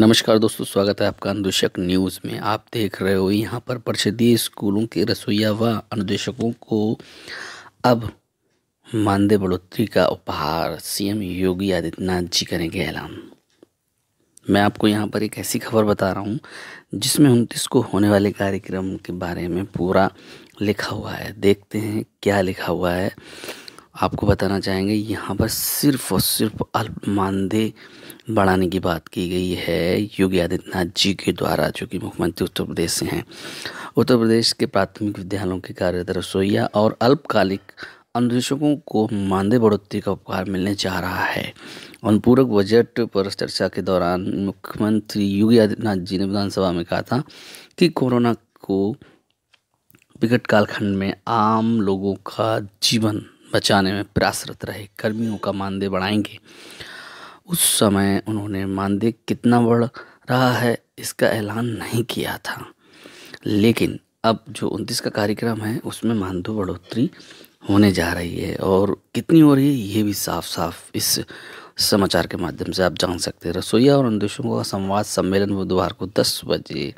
नमस्कार दोस्तों स्वागत है आपका अनुदेशक न्यूज़ में आप देख रहे हो यहाँ पर परिषदीय स्कूलों के रसोईया व अनुदेशकों को अब मानदेय बढ़ोतरी का उपहार सीएम योगी आदित्यनाथ जी करेंगे ऐलान मैं आपको यहाँ पर एक ऐसी खबर बता रहा हूँ जिसमें उनतीस को होने वाले कार्यक्रम के बारे में पूरा लिखा हुआ है देखते हैं क्या लिखा हुआ है आपको बताना चाहेंगे यहाँ पर सिर्फ़ और सिर्फ अल्प मानदेय बढ़ाने की बात की गई है योगी आदित्यनाथ जी के द्वारा जो कि मुख्यमंत्री उत्तर प्रदेश से हैं उत्तर प्रदेश के प्राथमिक विद्यालयों के कार्यरत रसोईया और अल्पकालिक अनुदेशकों को मानदेय बढ़ोतरी का उपहार मिलने जा रहा है अनुपूरक बजट पर चर्चा के दौरान मुख्यमंत्री योगी आदित्यनाथ जी ने विधानसभा में कहा था कि कोरोना को विकट कालखंड में आम लोगों का जीवन बचाने में प्रयासरत रहे कर्मियों का मानदेय बढ़ाएंगे उस समय उन्होंने मानदेय कितना बढ़ रहा है इसका ऐलान नहीं किया था लेकिन अब जो उनतीस का कार्यक्रम है उसमें मानदेय बढ़ोतरी होने जा रही है और कितनी हो रही है ये भी साफ साफ इस समाचार के माध्यम से आप जान सकते हैं रसोईया और अंदेशों का संवाद सम्मेलन बुधवार को 10 बजे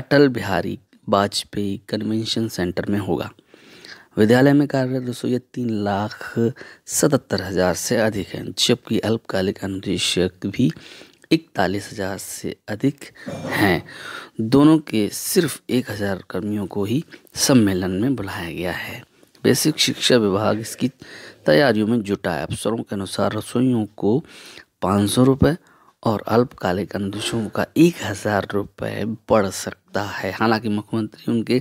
अटल बिहारी वाजपेयी कन्वेंशन सेंटर में होगा विद्यालय में कार्यरत ये तीन लाख सतहत्तर हज़ार से अधिक हैं जबकि अल्पकालिक अनुदेशक भी इकतालीस हज़ार से अधिक हैं दोनों के सिर्फ एक हज़ार कर्मियों को ही सम्मेलन में बुलाया गया है बेसिक शिक्षा विभाग इसकी तैयारियों में जुटा है अफसरों के अनुसार रसोइयों को पाँच सौ रुपये और अल्पकालिक अनुदेशों का एक हज़ार रुपये बढ़ सकता है हालांकि मुख्यमंत्री उनके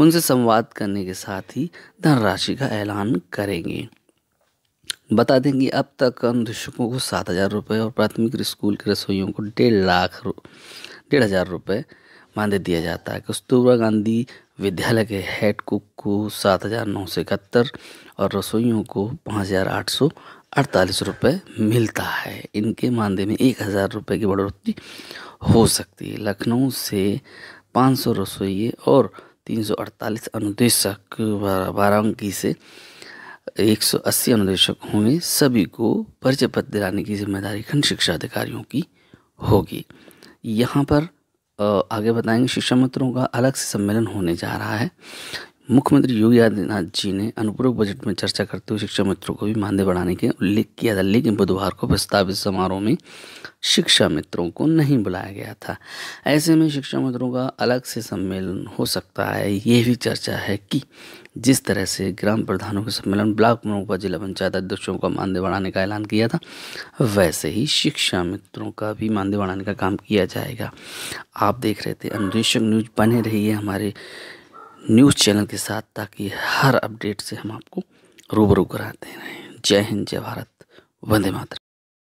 उनसे संवाद करने के साथ ही धनराशि का ऐलान करेंगे बता देंगे अब तक अनुदेशकों को सात हज़ार रुपये और प्राथमिक स्कूल के रसोइयों को डेढ़ लाख डेढ़ हज़ार रुपये मानदेय दिया जाता है कस्तूरबा गांधी विद्यालय के हेड कुक को सात हज़ार नौ सौ इकहत्तर और रसोइयों को पाँच हज़ार आठ सौ अड़तालीस रुपये मिलता है इनके मानदेय में एक हज़ार रुपये की बढ़ोतरी हो सकती है लखनऊ से पाँच सौ रसोइये और तीन सौ अड़तालीस अनुदेशक बाराबंकी से एक सौ अस्सी अनुदेशक होंगे सभी को परिचय पत्र दिलाने की जिम्मेदारी खंड शिक्षा अधिकारियों की होगी यहाँ पर आगे बताएंगे शिक्षा मित्रों का अलग से सम्मेलन होने जा रहा है मुख्यमंत्री योगी आदित्यनाथ जी ने अनुपूरक बजट में चर्चा करते हुए शिक्षा मित्रों को भी मानदेय बढ़ाने के उल्लेख किया था लेकिन बुधवार को प्रस्तावित समारोह में शिक्षा मित्रों को नहीं बुलाया गया था ऐसे में शिक्षा मित्रों का अलग से सम्मेलन हो सकता है ये भी चर्चा है कि जिस तरह से ग्राम प्रधानों के सम्मेलन ब्लॉक प्रमुख व जिला पंचायत अध्यक्षों का मानदेय बढ़ाने का ऐलान किया था वैसे ही शिक्षा मित्रों का भी मानदेय बढ़ाने का काम किया जाएगा आप देख रहे थे अनुदेशक न्यूज बने है हमारे न्यूज़ चैनल के साथ ताकि हर अपडेट से हम आपको रूबरू कराते रहें जय हिंद जय भारत वंदे मातृ